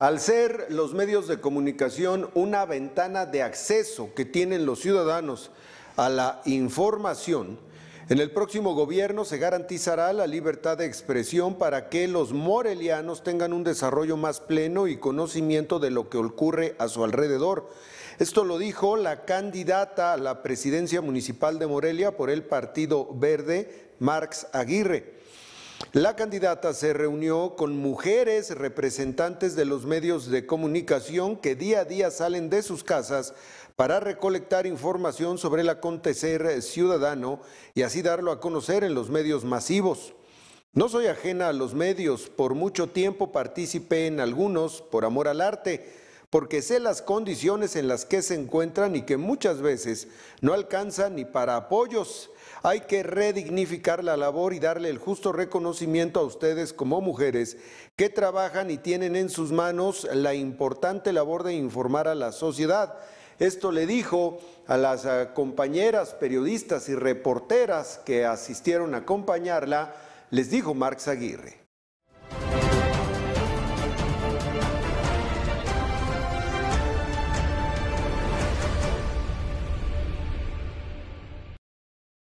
Al ser los medios de comunicación una ventana de acceso que tienen los ciudadanos a la información, en el próximo gobierno se garantizará la libertad de expresión para que los morelianos tengan un desarrollo más pleno y conocimiento de lo que ocurre a su alrededor. Esto lo dijo la candidata a la presidencia municipal de Morelia por el Partido Verde, Marx Aguirre. La candidata se reunió con mujeres representantes de los medios de comunicación que día a día salen de sus casas para recolectar información sobre el acontecer ciudadano y así darlo a conocer en los medios masivos. No soy ajena a los medios, por mucho tiempo participé en algunos por amor al arte, porque sé las condiciones en las que se encuentran y que muchas veces no alcanzan ni para apoyos. Hay que redignificar la labor y darle el justo reconocimiento a ustedes como mujeres que trabajan y tienen en sus manos la importante labor de informar a la sociedad. Esto le dijo a las eh, compañeras periodistas y reporteras que asistieron a acompañarla, les dijo Marx Aguirre.